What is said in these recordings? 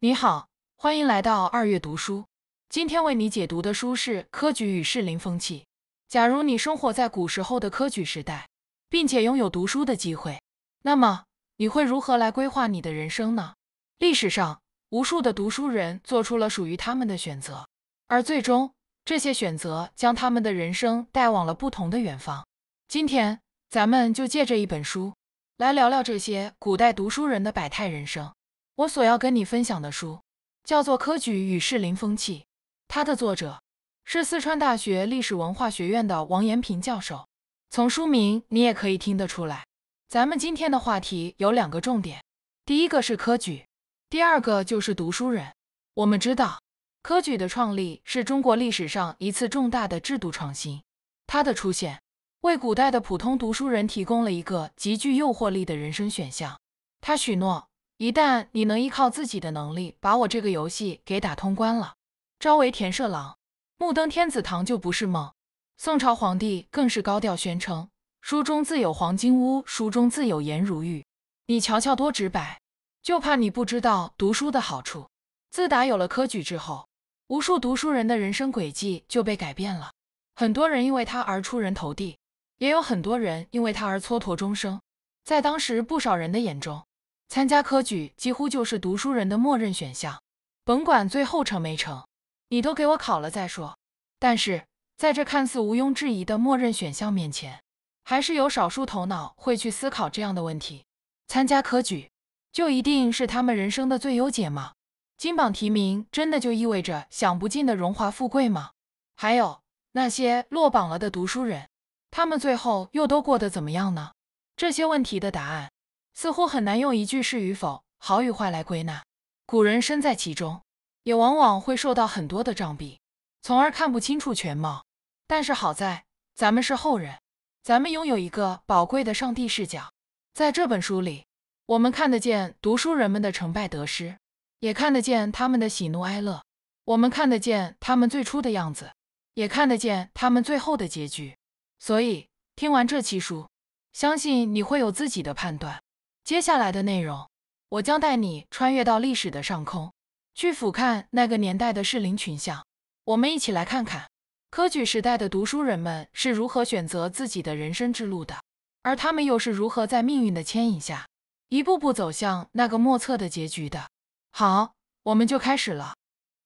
你好，欢迎来到二月读书。今天为你解读的书是《科举与士林风气》。假如你生活在古时候的科举时代，并且拥有读书的机会，那么你会如何来规划你的人生呢？历史上无数的读书人做出了属于他们的选择，而最终这些选择将他们的人生带往了不同的远方。今天咱们就借这一本书来聊聊这些古代读书人的百态人生。我所要跟你分享的书叫做《科举与士林风气》，它的作者是四川大学历史文化学院的王延平教授。从书名你也可以听得出来，咱们今天的话题有两个重点：第一个是科举，第二个就是读书人。我们知道，科举的创立是中国历史上一次重大的制度创新，它的出现为古代的普通读书人提供了一个极具诱惑力的人生选项，他许诺。一旦你能依靠自己的能力把我这个游戏给打通关了，朝为田舍郎，暮登天子堂就不是梦。宋朝皇帝更是高调宣称：“书中自有黄金屋，书中自有颜如玉。”你瞧瞧多直白！就怕你不知道读书的好处。自打有了科举之后，无数读书人的人生轨迹就被改变了。很多人因为他而出人头地，也有很多人因为他而蹉跎终生。在当时不少人的眼中，参加科举几乎就是读书人的默认选项，甭管最后成没成，你都给我考了再说。但是在这看似毋庸置疑的默认选项面前，还是有少数头脑会去思考这样的问题：参加科举就一定是他们人生的最优解吗？金榜题名真的就意味着享不尽的荣华富贵吗？还有那些落榜了的读书人，他们最后又都过得怎么样呢？这些问题的答案。似乎很难用一句是与否、好与坏来归纳。古人身在其中，也往往会受到很多的障壁，从而看不清楚全貌。但是好在咱们是后人，咱们拥有一个宝贵的上帝视角。在这本书里，我们看得见读书人们的成败得失，也看得见他们的喜怒哀乐。我们看得见他们最初的样子，也看得见他们最后的结局。所以听完这期书，相信你会有自己的判断。接下来的内容，我将带你穿越到历史的上空，去俯瞰那个年代的士林群像。我们一起来看看科举时代的读书人们是如何选择自己的人生之路的，而他们又是如何在命运的牵引下，一步步走向那个莫测的结局的。好，我们就开始了。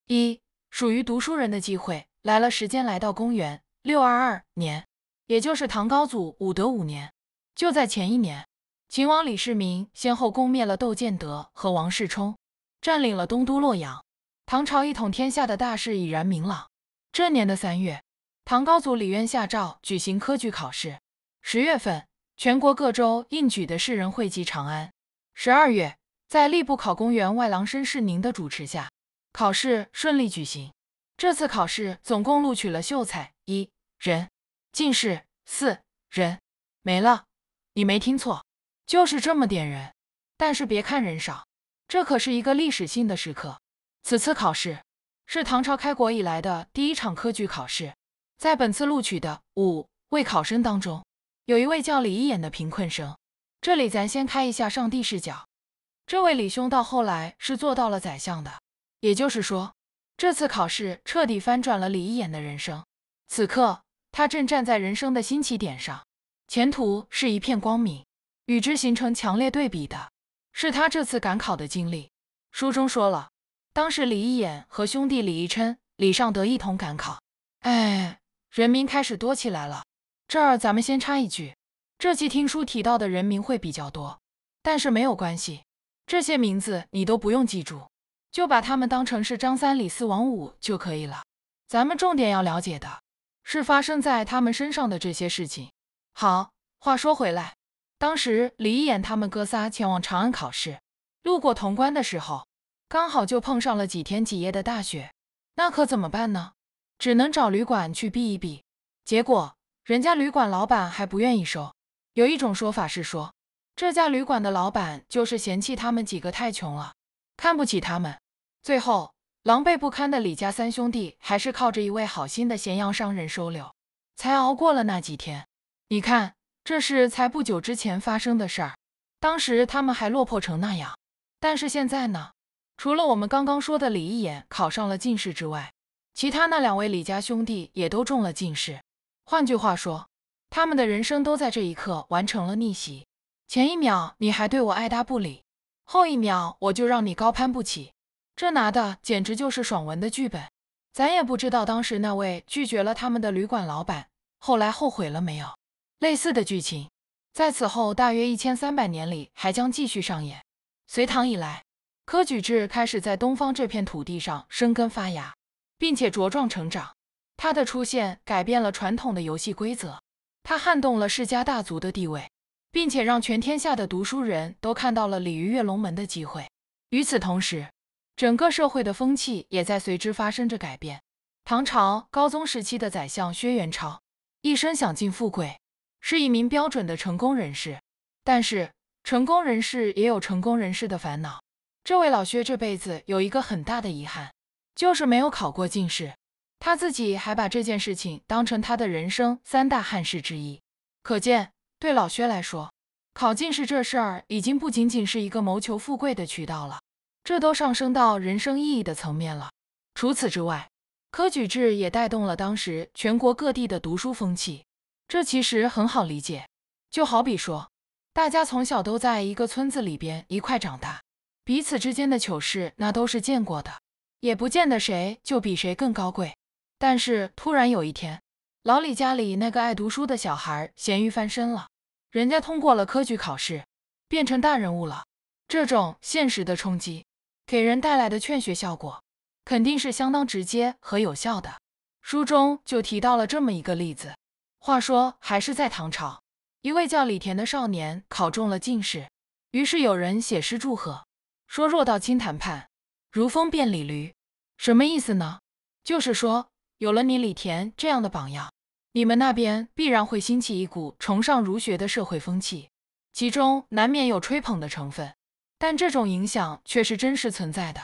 一属于读书人的机会来了，时间来到公元六二二年，也就是唐高祖武德五年，就在前一年。秦王李世民先后攻灭了窦建德和王世充，占领了东都洛阳，唐朝一统天下的大势已然明朗。这年的三月，唐高祖李渊下诏举行科举考试。十月份，全国各州应举的士人汇集长安。十二月，在吏部考公员外郎申世宁的主持下，考试顺利举行。这次考试总共录取了秀才一人，进士四人。没了，你没听错。就是这么点人，但是别看人少，这可是一个历史性的时刻。此次考试是唐朝开国以来的第一场科举考试，在本次录取的五位考生当中，有一位叫李义演的贫困生。这里咱先开一下上帝视角，这位李兄到后来是做到了宰相的，也就是说，这次考试彻底翻转了李义演的人生。此刻他正站在人生的新起点上，前途是一片光明。与之形成强烈对比的是他这次赶考的经历。书中说了，当时李一眼和兄弟李义琛、李尚德一同赶考。哎，人民开始多起来了。这儿咱们先插一句，这期听书提到的人名会比较多，但是没有关系，这些名字你都不用记住，就把他们当成是张三、李四、王五就可以了。咱们重点要了解的是发生在他们身上的这些事情。好，话说回来。当时李眼他们哥仨前往长安考试，路过潼关的时候，刚好就碰上了几天几夜的大雪，那可怎么办呢？只能找旅馆去避一避。结果人家旅馆老板还不愿意收。有一种说法是说，这家旅馆的老板就是嫌弃他们几个太穷了，看不起他们。最后狼狈不堪的李家三兄弟，还是靠着一位好心的咸阳商人收留，才熬过了那几天。你看。这是才不久之前发生的事儿，当时他们还落魄成那样，但是现在呢？除了我们刚刚说的李一眼考上了进士之外，其他那两位李家兄弟也都中了进士。换句话说，他们的人生都在这一刻完成了逆袭。前一秒你还对我爱答不理，后一秒我就让你高攀不起。这拿的简直就是爽文的剧本。咱也不知道当时那位拒绝了他们的旅馆老板，后来后悔了没有。类似的剧情在此后大约一千三百年里还将继续上演。隋唐以来，科举制开始在东方这片土地上生根发芽，并且茁壮成长。它的出现改变了传统的游戏规则，它撼动了世家大族的地位，并且让全天下的读书人都看到了鲤鱼跃龙门的机会。与此同时，整个社会的风气也在随之发生着改变。唐朝高宗时期的宰相薛元超，一生享尽富贵。是一名标准的成功人士，但是成功人士也有成功人士的烦恼。这位老薛这辈子有一个很大的遗憾，就是没有考过进士。他自己还把这件事情当成他的人生三大憾事之一。可见，对老薛来说，考进士这事儿已经不仅仅是一个谋求富贵的渠道了，这都上升到人生意义的层面了。除此之外，科举制也带动了当时全国各地的读书风气。这其实很好理解，就好比说，大家从小都在一个村子里边一块长大，彼此之间的糗事那都是见过的，也不见得谁就比谁更高贵。但是突然有一天，老李家里那个爱读书的小孩咸鱼翻身了，人家通过了科举考试，变成大人物了。这种现实的冲击，给人带来的劝学效果，肯定是相当直接和有效的。书中就提到了这么一个例子。话说，还是在唐朝，一位叫李田的少年考中了进士，于是有人写诗祝贺，说：“若到清谈判，如风变李驴。”什么意思呢？就是说，有了你李田这样的榜样，你们那边必然会兴起一股崇尚儒学的社会风气，其中难免有吹捧的成分，但这种影响却是真实存在的。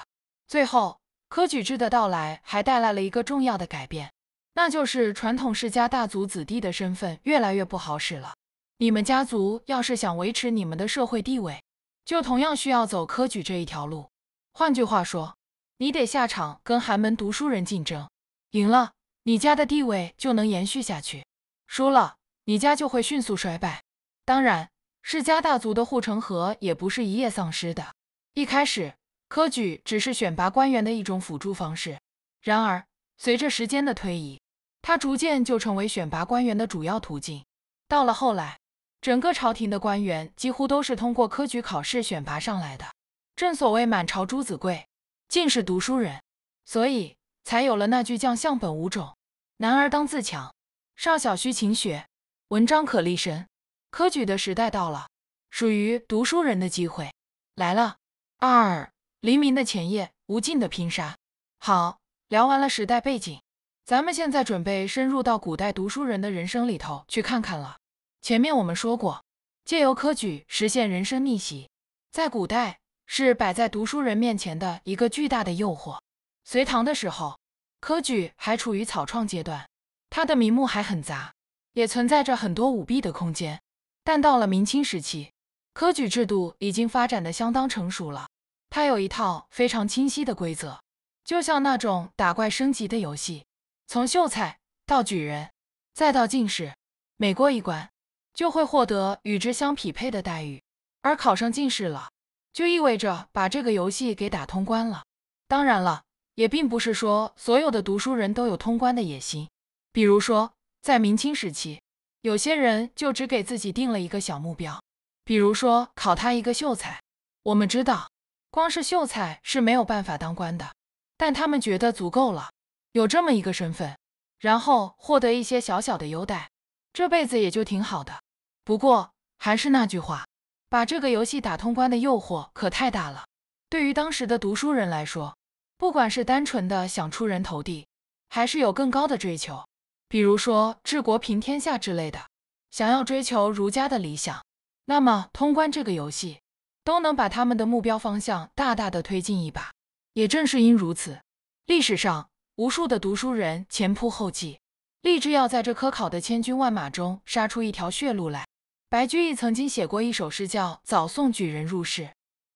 最后，科举制的到来还带来了一个重要的改变。那就是传统世家大族子弟的身份越来越不好使了。你们家族要是想维持你们的社会地位，就同样需要走科举这一条路。换句话说，你得下场跟寒门读书人竞争，赢了，你家的地位就能延续下去；输了，你家就会迅速衰败。当然，世家大族的护城河也不是一夜丧失的。一开始，科举只是选拔官员的一种辅助方式，然而随着时间的推移，他逐渐就成为选拔官员的主要途径。到了后来，整个朝廷的官员几乎都是通过科举考试选拔上来的。正所谓满朝朱子贵，尽是读书人，所以才有了那句“将相本无种，男儿当自强”。少小须勤学，文章可立身。科举的时代到了，属于读书人的机会来了。二黎明的前夜，无尽的拼杀。好，聊完了时代背景。咱们现在准备深入到古代读书人的人生里头去看看了。前面我们说过，借由科举实现人生逆袭，在古代是摆在读书人面前的一个巨大的诱惑。隋唐的时候，科举还处于草创阶段，它的名目还很杂，也存在着很多舞弊的空间。但到了明清时期，科举制度已经发展的相当成熟了，它有一套非常清晰的规则，就像那种打怪升级的游戏。从秀才到举人，再到进士，每过一关就会获得与之相匹配的待遇，而考上进士了，就意味着把这个游戏给打通关了。当然了，也并不是说所有的读书人都有通关的野心。比如说，在明清时期，有些人就只给自己定了一个小目标，比如说考他一个秀才。我们知道，光是秀才是没有办法当官的，但他们觉得足够了。有这么一个身份，然后获得一些小小的优待，这辈子也就挺好的。不过还是那句话，把这个游戏打通关的诱惑可太大了。对于当时的读书人来说，不管是单纯的想出人头地，还是有更高的追求，比如说治国平天下之类的，想要追求儒家的理想，那么通关这个游戏都能把他们的目标方向大大的推进一把。也正是因如此，历史上。无数的读书人前仆后继，立志要在这科考的千军万马中杀出一条血路来。白居易曾经写过一首诗叫《早送举人入试》，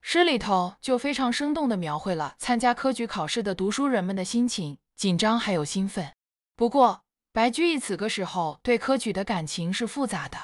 诗里头就非常生动地描绘了参加科举考试的读书人们的心情，紧张还有兴奋。不过，白居易此个时候对科举的感情是复杂的。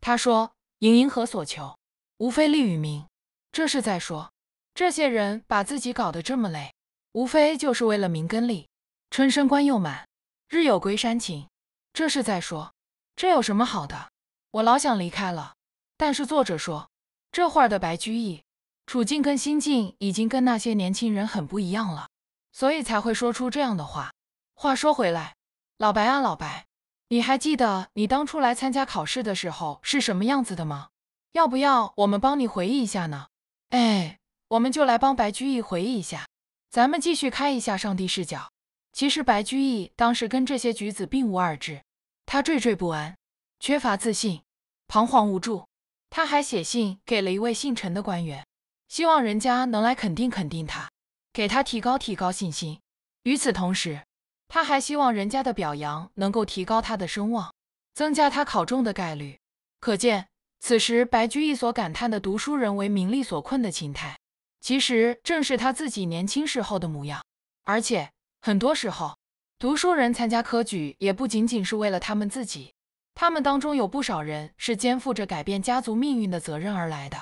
他说：“盈盈何所求？无非利与名。”这是在说，这些人把自己搞得这么累，无非就是为了名跟利。春深观又满，日有归山情。这是在说，这有什么好的？我老想离开了。但是作者说，这画儿的白居易处境跟心境已经跟那些年轻人很不一样了，所以才会说出这样的话。话说回来，老白啊老白，你还记得你当初来参加考试的时候是什么样子的吗？要不要我们帮你回忆一下呢？哎，我们就来帮白居易回忆一下。咱们继续开一下上帝视角。其实白居易当时跟这些举子并无二致，他惴惴不安，缺乏自信，彷徨无助。他还写信给了一位姓陈的官员，希望人家能来肯定肯定他，给他提高提高信心。与此同时，他还希望人家的表扬能够提高他的声望，增加他考中的概率。可见，此时白居易所感叹的读书人为名利所困的心态，其实正是他自己年轻时候的模样，而且。很多时候，读书人参加科举也不仅仅是为了他们自己，他们当中有不少人是肩负着改变家族命运的责任而来的。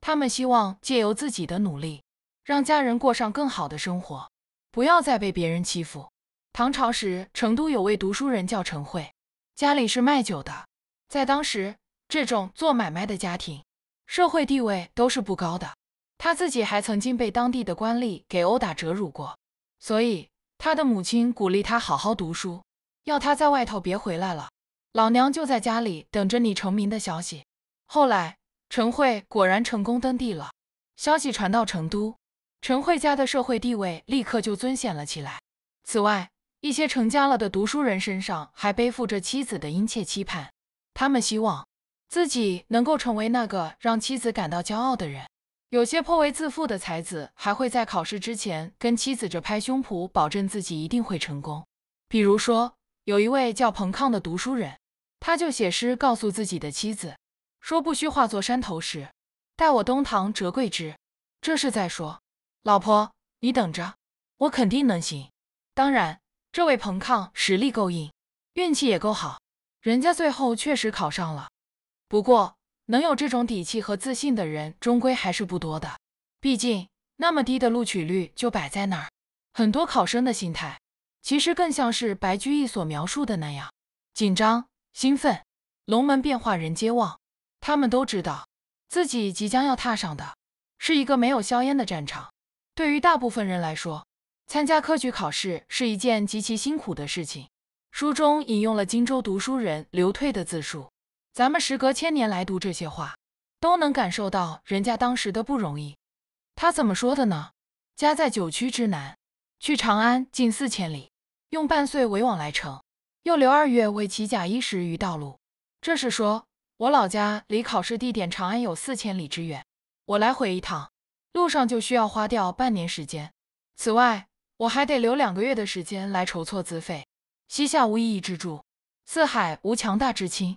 他们希望借由自己的努力，让家人过上更好的生活，不要再被别人欺负。唐朝时，成都有位读书人叫陈惠，家里是卖酒的。在当时，这种做买卖的家庭，社会地位都是不高的。他自己还曾经被当地的官吏给殴打折辱过，所以。他的母亲鼓励他好好读书，要他在外头别回来了，老娘就在家里等着你成名的消息。后来，陈慧果然成功登第了，消息传到成都，陈慧家的社会地位立刻就尊显了起来。此外，一些成家了的读书人身上还背负着妻子的殷切期盼，他们希望自己能够成为那个让妻子感到骄傲的人。有些颇为自负的才子，还会在考试之前跟妻子着拍胸脯，保证自己一定会成功。比如说，有一位叫彭抗的读书人，他就写诗告诉自己的妻子，说：“不须化作山头石，待我东堂折桂枝。”这是在说，老婆，你等着，我肯定能行。当然，这位彭抗实力够硬，运气也够好，人家最后确实考上了。不过，能有这种底气和自信的人，终归还是不多的。毕竟那么低的录取率就摆在那儿。很多考生的心态，其实更像是白居易所描述的那样：紧张、兴奋、龙门变化人皆望。他们都知道自己即将要踏上的，是一个没有硝烟的战场。对于大部分人来说，参加科举考试是一件极其辛苦的事情。书中引用了荆州读书人刘退的自述。咱们时隔千年来读这些话，都能感受到人家当时的不容易。他怎么说的呢？家在九曲之南，去长安近四千里，用半岁为往来程，又留二月为骑甲衣食于道路。这是说，我老家离考试地点长安有四千里之远，我来回一趟，路上就需要花掉半年时间。此外，我还得留两个月的时间来筹措资费。西夏无一义之助，四海无强大之亲。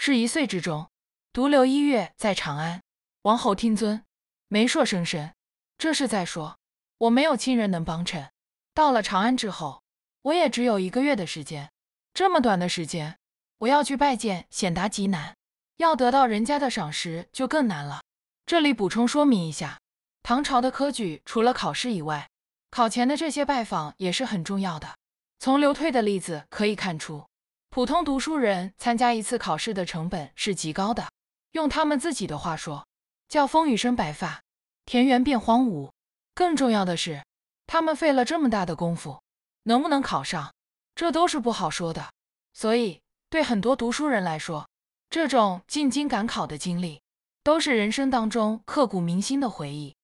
是一岁之中，独留一月在长安。王侯听尊，媒硕声身。这是在说，我没有亲人能帮衬。到了长安之后，我也只有一个月的时间。这么短的时间，我要去拜见显达极难，要得到人家的赏识就更难了。这里补充说明一下，唐朝的科举除了考试以外，考前的这些拜访也是很重要的。从刘退的例子可以看出。普通读书人参加一次考试的成本是极高的，用他们自己的话说，叫风雨生白发，田园变荒芜。更重要的是，他们费了这么大的功夫，能不能考上，这都是不好说的。所以，对很多读书人来说，这种进京赶考的经历，都是人生当中刻骨铭心的回忆。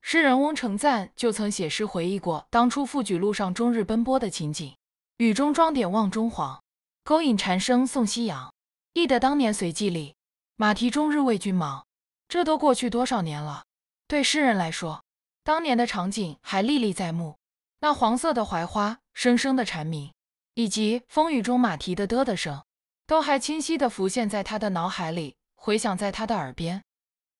诗人翁承赞就曾写诗回忆过当初赴举路上终日奔波的情景：雨中装点望中黄。勾引蝉声送夕阳，忆得当年随记里，马蹄终日为君忙。这都过去多少年了？对诗人来说，当年的场景还历历在目，那黄色的槐花，声声的蝉鸣，以及风雨中马蹄的嘚的声，都还清晰地浮现在他的脑海里，回响在他的耳边。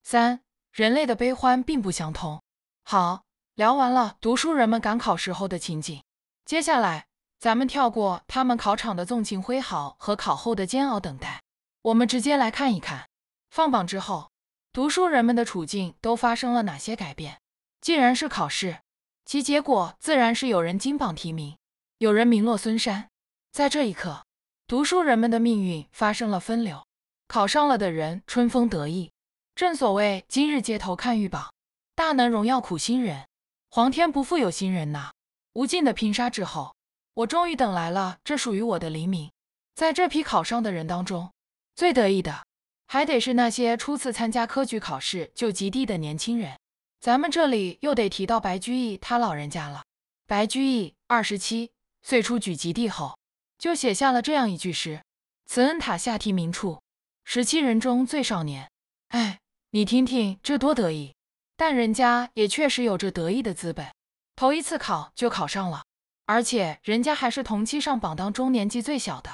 三，人类的悲欢并不相通。好，聊完了读书人们赶考时候的情景，接下来。咱们跳过他们考场的纵情挥毫和考后的煎熬等待，我们直接来看一看放榜之后，读书人们的处境都发生了哪些改变。既然是考试，其结果自然是有人金榜题名，有人名落孙山。在这一刻，读书人们的命运发生了分流。考上了的人春风得意，正所谓今日街头看玉榜，大能荣耀苦心人，皇天不负有心人呐！无尽的拼杀之后。我终于等来了这属于我的黎明。在这批考上的人当中，最得意的还得是那些初次参加科举考试就及第的年轻人。咱们这里又得提到白居易他老人家了。白居易二十七岁初举及第后，就写下了这样一句诗：“慈恩塔下题名处，十七人中最少年。”哎，你听听这多得意！但人家也确实有着得意的资本，头一次考就考上了。而且人家还是同期上榜当中年纪最小的。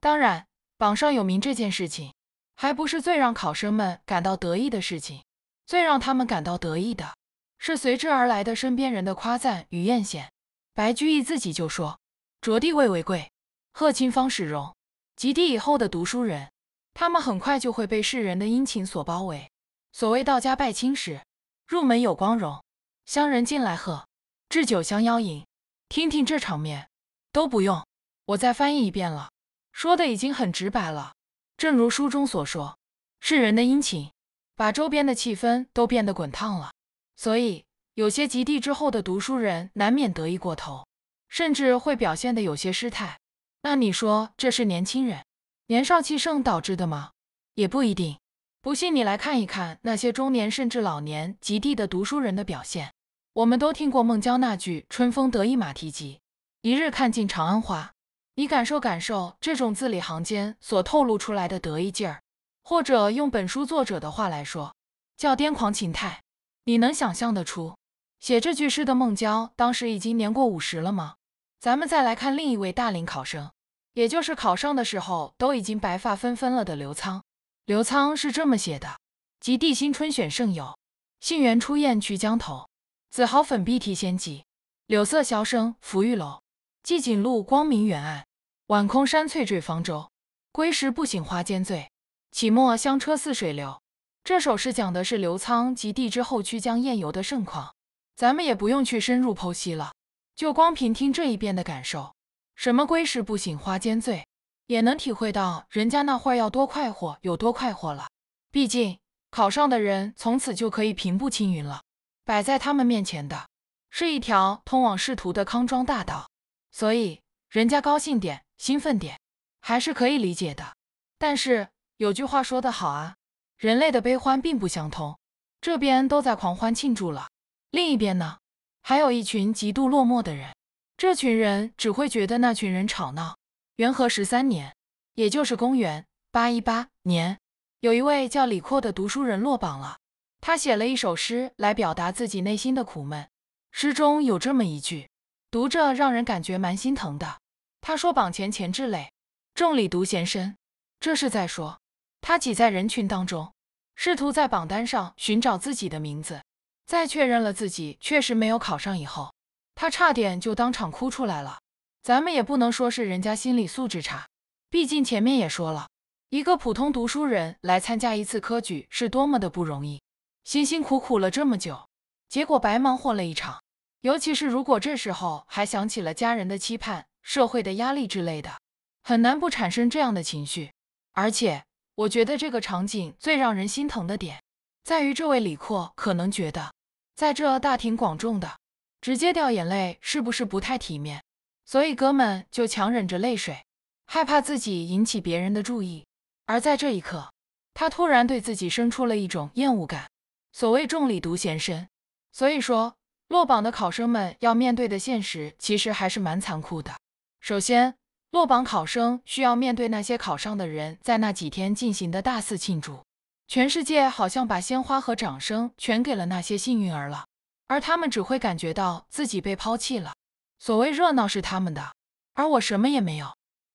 当然，榜上有名这件事情，还不是最让考生们感到得意的事情。最让他们感到得意的，是随之而来的身边人的夸赞与艳羡。白居易自己就说：“着地位为贵，贺亲方始荣。”及第以后的读书人，他们很快就会被世人的殷勤所包围。所谓“道家拜亲时，入门有光荣；乡人进来贺，置酒相邀饮。”听听这场面都不用我再翻译一遍了，说的已经很直白了。正如书中所说，是人的殷勤把周边的气氛都变得滚烫了，所以有些及第之后的读书人难免得意过头，甚至会表现的有些失态。那你说这是年轻人年少气盛导致的吗？也不一定。不信你来看一看那些中年甚至老年及第的读书人的表现。我们都听过孟郊那句“春风得意马蹄疾，一日看尽长安花”，你感受感受这种字里行间所透露出来的得意劲儿，或者用本书作者的话来说，叫“癫狂情态”。你能想象得出写这句诗的孟郊当时已经年过五十了吗？咱们再来看另一位大龄考生，也就是考上的时候都已经白发纷纷了的刘仓。刘仓是这么写的：“及第新春选胜友，杏园初宴曲江头。”紫豪粉碧提仙集，柳色箫声拂玉楼。寂景露光明远岸，晚空山翠坠方舟。归时不醒花间醉，起墨香车似水流。这首诗讲的是刘沧及帝之后曲江宴游的盛况，咱们也不用去深入剖析了，就光凭听这一遍的感受，什么归时不醒花间醉，也能体会到人家那会要多快活，有多快活了。毕竟考上的人从此就可以平步青云了。摆在他们面前的是一条通往仕途的康庄大道，所以人家高兴点、兴奋点还是可以理解的。但是有句话说得好啊，人类的悲欢并不相通。这边都在狂欢庆祝了，另一边呢，还有一群极度落寞的人。这群人只会觉得那群人吵闹。元和十三年，也就是公元818年，有一位叫李阔的读书人落榜了。他写了一首诗来表达自己内心的苦闷，诗中有这么一句，读着让人感觉蛮心疼的。他说：“榜前钱志磊，众里独贤身。”这是在说他挤在人群当中，试图在榜单上寻找自己的名字。在确认了自己确实没有考上以后，他差点就当场哭出来了。咱们也不能说是人家心理素质差，毕竟前面也说了，一个普通读书人来参加一次科举是多么的不容易。辛辛苦苦了这么久，结果白忙活了一场。尤其是如果这时候还想起了家人的期盼、社会的压力之类的，很难不产生这样的情绪。而且，我觉得这个场景最让人心疼的点，在于这位李阔可能觉得，在这大庭广众的，直接掉眼泪是不是不太体面？所以，哥们就强忍着泪水，害怕自己引起别人的注意。而在这一刻，他突然对自己生出了一种厌恶感。所谓众里独贤身。所以说落榜的考生们要面对的现实其实还是蛮残酷的。首先，落榜考生需要面对那些考上的人在那几天进行的大肆庆祝，全世界好像把鲜花和掌声全给了那些幸运儿了，而他们只会感觉到自己被抛弃了。所谓热闹是他们的，而我什么也没有。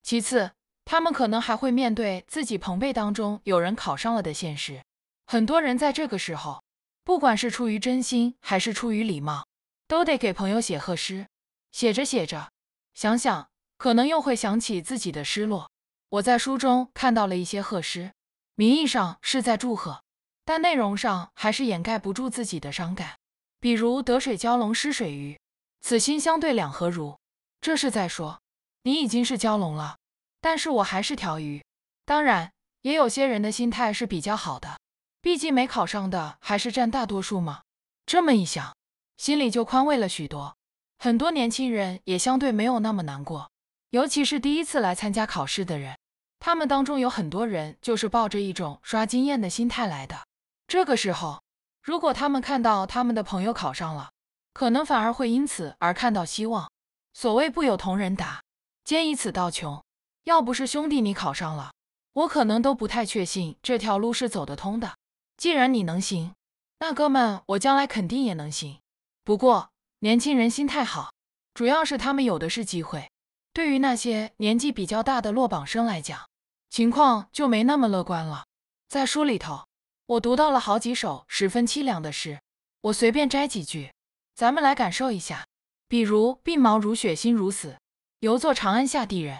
其次，他们可能还会面对自己朋辈当中有人考上了的现实，很多人在这个时候。不管是出于真心还是出于礼貌，都得给朋友写贺诗。写着写着，想想可能又会想起自己的失落。我在书中看到了一些贺诗，名义上是在祝贺，但内容上还是掩盖不住自己的伤感。比如“得水蛟龙失水鱼，此心相对两何如”，这是在说你已经是蛟龙了，但是我还是条鱼。当然，也有些人的心态是比较好的。毕竟没考上的还是占大多数嘛，这么一想，心里就宽慰了许多。很多年轻人也相对没有那么难过，尤其是第一次来参加考试的人，他们当中有很多人就是抱着一种刷经验的心态来的。这个时候，如果他们看到他们的朋友考上了，可能反而会因此而看到希望。所谓不有同人达，皆以此道穷。要不是兄弟你考上了，我可能都不太确信这条路是走得通的。既然你能行，那哥们，我将来肯定也能行。不过，年轻人心态好，主要是他们有的是机会。对于那些年纪比较大的落榜生来讲，情况就没那么乐观了。在书里头，我读到了好几首十分凄凉的诗，我随便摘几句，咱们来感受一下。比如“鬓毛如雪，心如死”，犹作长安下地人；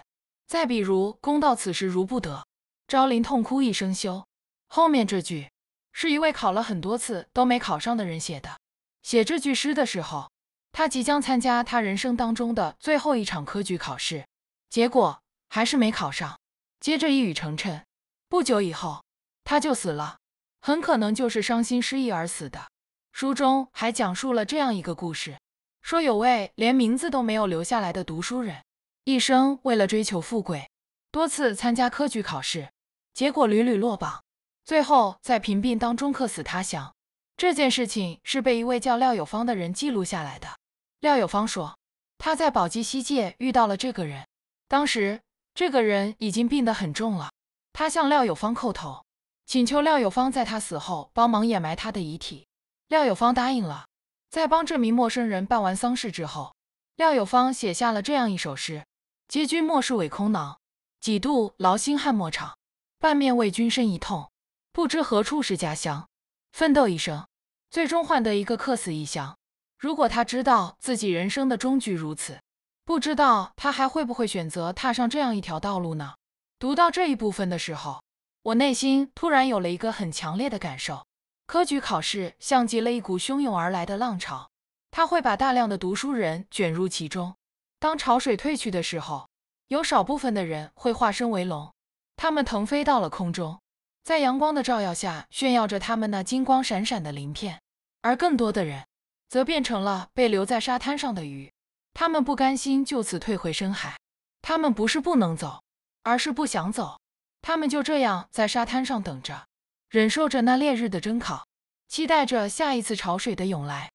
再比如“公道此时如不得，昭陵痛哭一声休”。后面这句。是一位考了很多次都没考上的人写的。写这句诗的时候，他即将参加他人生当中的最后一场科举考试，结果还是没考上。接着一语成谶，不久以后他就死了，很可能就是伤心失意而死的。书中还讲述了这样一个故事：说有位连名字都没有留下来的读书人，一生为了追求富贵，多次参加科举考试，结果屡屡落榜。最后在贫病当中客死他乡，这件事情是被一位叫廖友芳的人记录下来的。廖友芳说，他在宝鸡西界遇到了这个人，当时这个人已经病得很重了。他向廖友芳叩头，请求廖友芳在他死后帮忙掩埋他的遗体。廖友芳答应了，在帮这名陌生人办完丧事之后，廖友芳写下了这样一首诗：“结君莫是伪空囊，几度劳心汉墨场，半面为君身一痛。”不知何处是家乡，奋斗一生，最终换得一个客死异乡。如果他知道自己人生的终局如此，不知道他还会不会选择踏上这样一条道路呢？读到这一部分的时候，我内心突然有了一个很强烈的感受：科举考试像极了一股汹涌而来的浪潮，它会把大量的读书人卷入其中。当潮水退去的时候，有少部分的人会化身为龙，他们腾飞到了空中。在阳光的照耀下，炫耀着他们那金光闪闪的鳞片，而更多的人则变成了被留在沙滩上的鱼。他们不甘心就此退回深海，他们不是不能走，而是不想走。他们就这样在沙滩上等着，忍受着那烈日的蒸烤，期待着下一次潮水的涌来。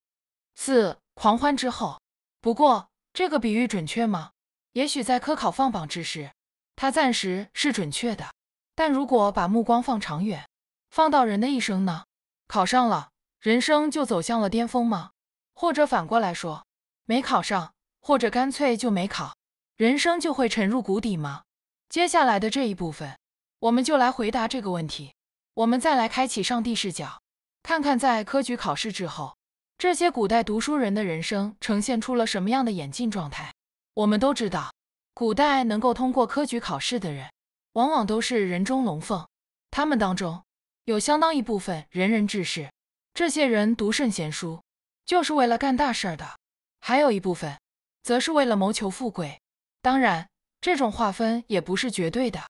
四狂欢之后，不过这个比喻准确吗？也许在科考放榜之时，它暂时是准确的。但如果把目光放长远，放到人的一生呢？考上了，人生就走向了巅峰吗？或者反过来说，没考上，或者干脆就没考，人生就会沉入谷底吗？接下来的这一部分，我们就来回答这个问题。我们再来开启上帝视角，看看在科举考试之后，这些古代读书人的人生呈现出了什么样的演进状态？我们都知道，古代能够通过科举考试的人。往往都是人中龙凤，他们当中有相当一部分仁人志士，这些人读圣贤书就是为了干大事儿的；还有一部分，则是为了谋求富贵。当然，这种划分也不是绝对的，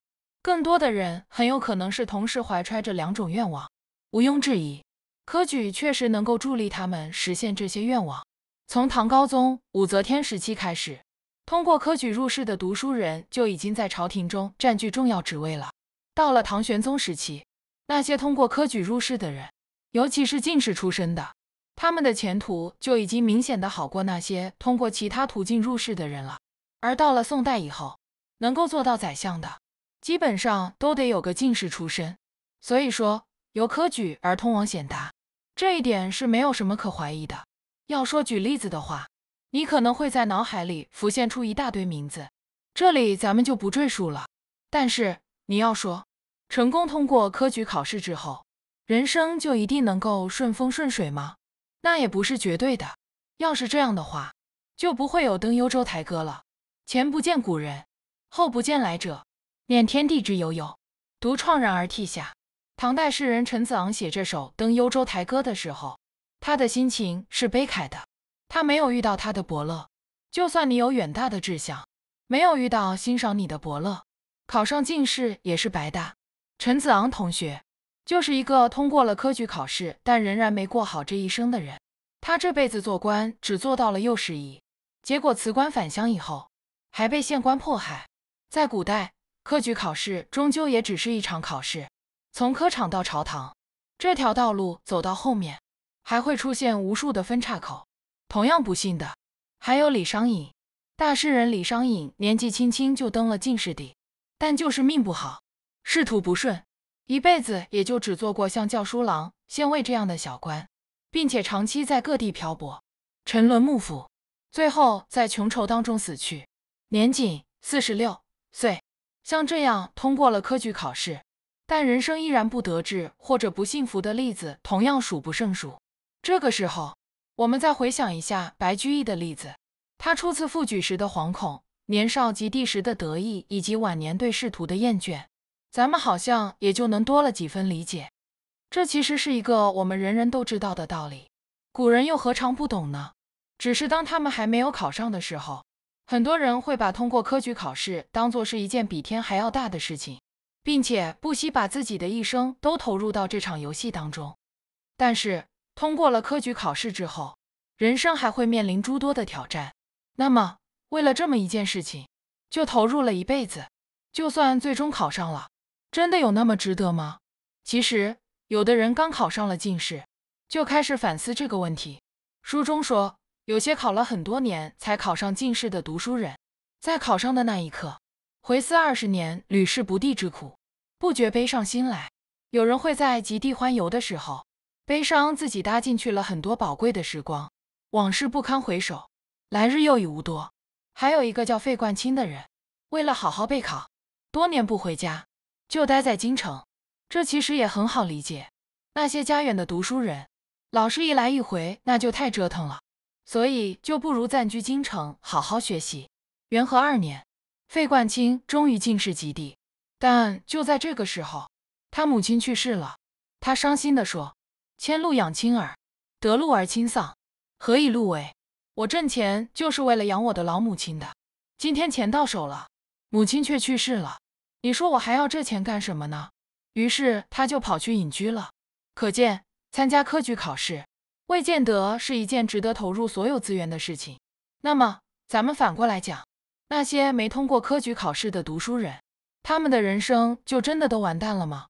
更多的人很有可能是同时怀揣着两种愿望。毋庸置疑，科举确实能够助力他们实现这些愿望。从唐高宗、武则天时期开始。通过科举入仕的读书人就已经在朝廷中占据重要职位了。到了唐玄宗时期，那些通过科举入仕的人，尤其是进士出身的，他们的前途就已经明显的好过那些通过其他途径入仕的人了。而到了宋代以后，能够做到宰相的，基本上都得有个进士出身。所以说，由科举而通往显达，这一点是没有什么可怀疑的。要说举例子的话，你可能会在脑海里浮现出一大堆名字，这里咱们就不赘述了。但是你要说，成功通过科举考试之后，人生就一定能够顺风顺水吗？那也不是绝对的。要是这样的话，就不会有《登幽州台歌》了。前不见古人，后不见来者，念天地之悠悠，独怆然而涕下。唐代诗人陈子昂写这首《登幽州台歌》的时候，他的心情是悲慨的。他没有遇到他的伯乐，就算你有远大的志向，没有遇到欣赏你的伯乐，考上进士也是白搭。陈子昂同学就是一个通过了科举考试，但仍然没过好这一生的人。他这辈子做官只做到了右拾遗，结果辞官返乡以后，还被县官迫害。在古代，科举考试终究也只是一场考试，从科场到朝堂，这条道路走到后面，还会出现无数的分岔口。同样不幸的，还有李商隐。大诗人李商隐年纪轻轻就登了进士第，但就是命不好，仕途不顺，一辈子也就只做过像教书郎、县尉这样的小官，并且长期在各地漂泊，沉沦幕府，最后在穷愁当中死去，年仅四十六岁。像这样通过了科举考试，但人生依然不得志或者不幸福的例子，同样数不胜数。这个时候。我们再回想一下白居易的例子，他初次赴举时的惶恐，年少及第时的得意，以及晚年对仕途的厌倦，咱们好像也就能多了几分理解。这其实是一个我们人人都知道的道理，古人又何尝不懂呢？只是当他们还没有考上的时候，很多人会把通过科举考试当做是一件比天还要大的事情，并且不惜把自己的一生都投入到这场游戏当中。但是，通过了科举考试之后，人生还会面临诸多的挑战。那么，为了这么一件事情就投入了一辈子，就算最终考上了，真的有那么值得吗？其实，有的人刚考上了进士，就开始反思这个问题。书中说，有些考了很多年才考上进士的读书人，在考上的那一刻，回思二十年屡试不第之苦，不觉悲上心来。有人会在极地欢游的时候。悲伤自己搭进去了很多宝贵的时光，往事不堪回首，来日又已无多。还有一个叫费冠清的人，为了好好备考，多年不回家，就待在京城。这其实也很好理解，那些家远的读书人，老师一来一回，那就太折腾了，所以就不如暂居京城，好好学习。元和二年，费冠清终于进士及第，但就在这个时候，他母亲去世了，他伤心地说。千鹿养亲儿，得鹿而亲丧，何以鹿为？我挣钱就是为了养我的老母亲的。今天钱到手了，母亲却去世了。你说我还要这钱干什么呢？于是他就跑去隐居了。可见，参加科举考试，未见得是一件值得投入所有资源的事情。那么，咱们反过来讲，那些没通过科举考试的读书人，他们的人生就真的都完蛋了吗？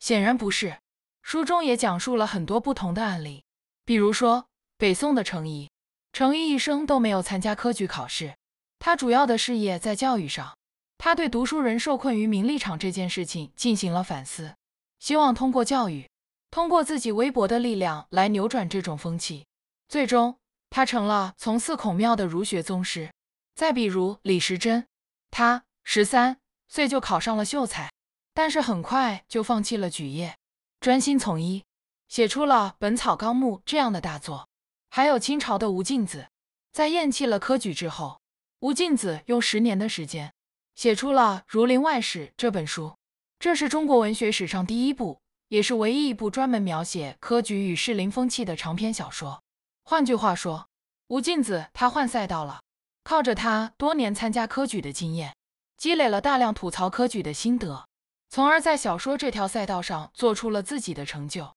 显然不是。书中也讲述了很多不同的案例，比如说北宋的程颐。程颐一生都没有参加科举考试，他主要的事业在教育上。他对读书人受困于名利场这件事情进行了反思，希望通过教育，通过自己微薄的力量来扭转这种风气。最终，他成了从祀孔庙的儒学宗师。再比如李时珍，他十三岁就考上了秀才，但是很快就放弃了举业。专心从医，写出了《本草纲目》这样的大作。还有清朝的吴敬梓，在厌弃了科举之后，吴敬梓用十年的时间写出了《儒林外史》这本书。这是中国文学史上第一部，也是唯一一部专门描写科举与士林风气的长篇小说。换句话说，吴敬梓他换赛道了，靠着他多年参加科举的经验，积累了大量吐槽科举的心得。从而在小说这条赛道上做出了自己的成就，《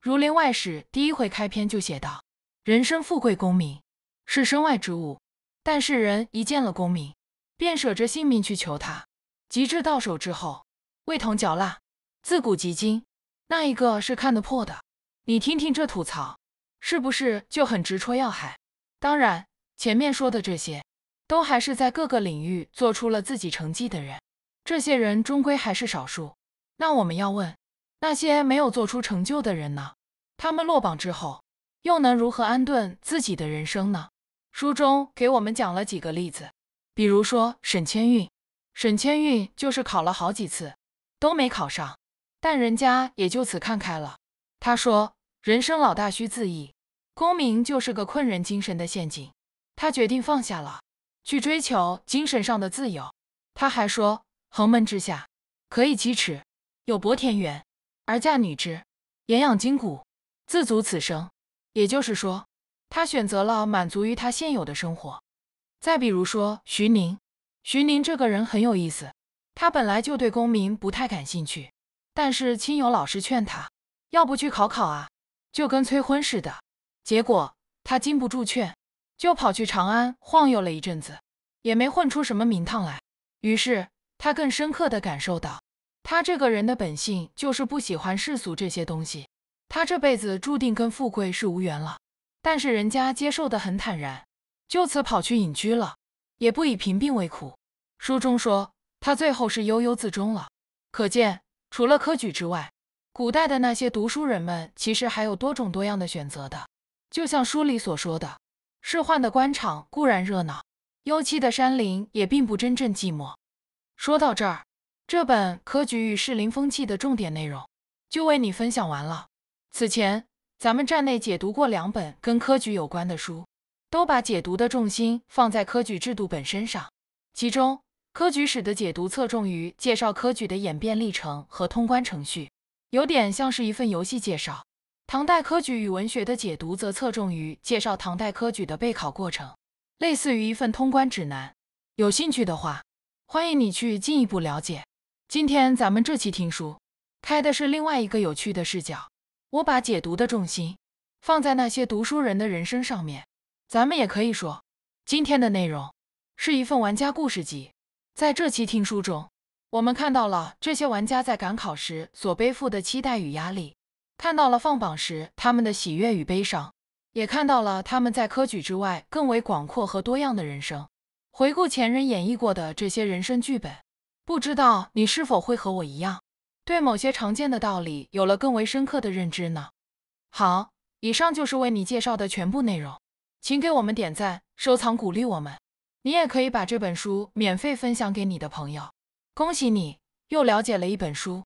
儒林外史》第一回开篇就写道：“人生富贵功名是身外之物，但是人一见了功名，便舍着性命去求他；及至到手之后，味同嚼蜡。自古及今，那一个是看得破的？”你听听这吐槽，是不是就很直戳要害？当然，前面说的这些，都还是在各个领域做出了自己成绩的人。这些人终归还是少数，那我们要问那些没有做出成就的人呢？他们落榜之后又能如何安顿自己的人生呢？书中给我们讲了几个例子，比如说沈千运。沈千运就是考了好几次都没考上，但人家也就此看开了。他说：“人生老大须自意，功名就是个困人精神的陷阱。”他决定放下了，去追求精神上的自由。他还说。横门之下，可以启齿，有薄田园，而嫁女之，以养筋骨，自足此生。也就是说，他选择了满足于他现有的生活。再比如说徐宁，徐宁这个人很有意思，他本来就对功名不太感兴趣，但是亲友老师劝他，要不去考考啊，就跟催婚似的。结果他禁不住劝，就跑去长安晃悠了一阵子，也没混出什么名堂来。于是。他更深刻的感受到，他这个人的本性就是不喜欢世俗这些东西，他这辈子注定跟富贵是无缘了。但是人家接受的很坦然，就此跑去隐居了，也不以贫病为苦。书中说他最后是悠悠自终了。可见，除了科举之外，古代的那些读书人们其实还有多种多样的选择的。就像书里所说的，仕宦的官场固然热闹，幽栖的山林也并不真正寂寞。说到这儿，这本科举与士林风气的重点内容就为你分享完了。此前，咱们站内解读过两本跟科举有关的书，都把解读的重心放在科举制度本身上。其中，科举史的解读侧重于介绍科举的演变历程和通关程序，有点像是一份游戏介绍；唐代科举与文学的解读则侧重于介绍唐代科举的备考过程，类似于一份通关指南。有兴趣的话。欢迎你去进一步了解。今天咱们这期听书，开的是另外一个有趣的视角。我把解读的重心放在那些读书人的人生上面。咱们也可以说，今天的内容是一份玩家故事集。在这期听书中，我们看到了这些玩家在赶考时所背负的期待与压力，看到了放榜时他们的喜悦与悲伤，也看到了他们在科举之外更为广阔和多样的人生。回顾前人演绎过的这些人生剧本，不知道你是否会和我一样，对某些常见的道理有了更为深刻的认知呢？好，以上就是为你介绍的全部内容，请给我们点赞、收藏、鼓励我们。你也可以把这本书免费分享给你的朋友。恭喜你，又了解了一本书。